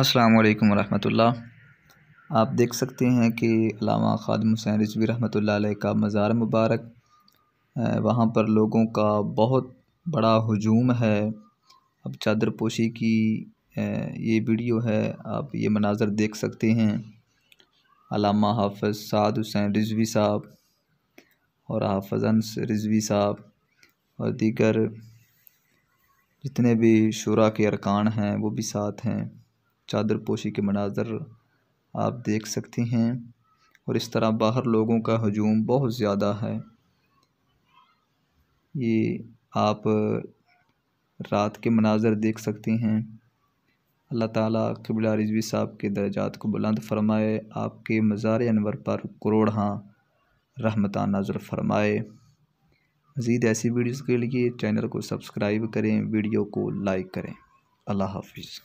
अस्सलाम वालेकुम रहमतुल्लाह आप देख सकते हैं कि अलामा खादम हुसैन रिजवी रहमतुल्लाह अलैह का मज़ार मुबारक वहाँ पर लोगों का बहुत बड़ा हजूम है अब चादर पोशी की ये वीडियो है आप ये मनाज़र देख सकते हैं अलामा हाफ साद हुसैन रिजवी साहब और हाफज अंस रिजवी साहब और दीगर जितने भी शुरा के अरकान हैं वो भी साथ हैं चादर पोशी के मनाजर आप देख सकती हैं और इस तरह बाहर लोगों का हजूम बहुत ज़्यादा है ये आप रात के मनाजर देख सकती हैं अल्लाह ताला तबिला रिजवी साहब के दर्जात को बुलंद फरमाए आपके मज़ार अनवर पर करोड़ हाँ रहमत नज़र फरमाए मज़ीद ऐसी वीडियोज़ के लिए चैनल को सब्सक्राइब करें वीडियो को लाइक करें अल्लाह हाफिज़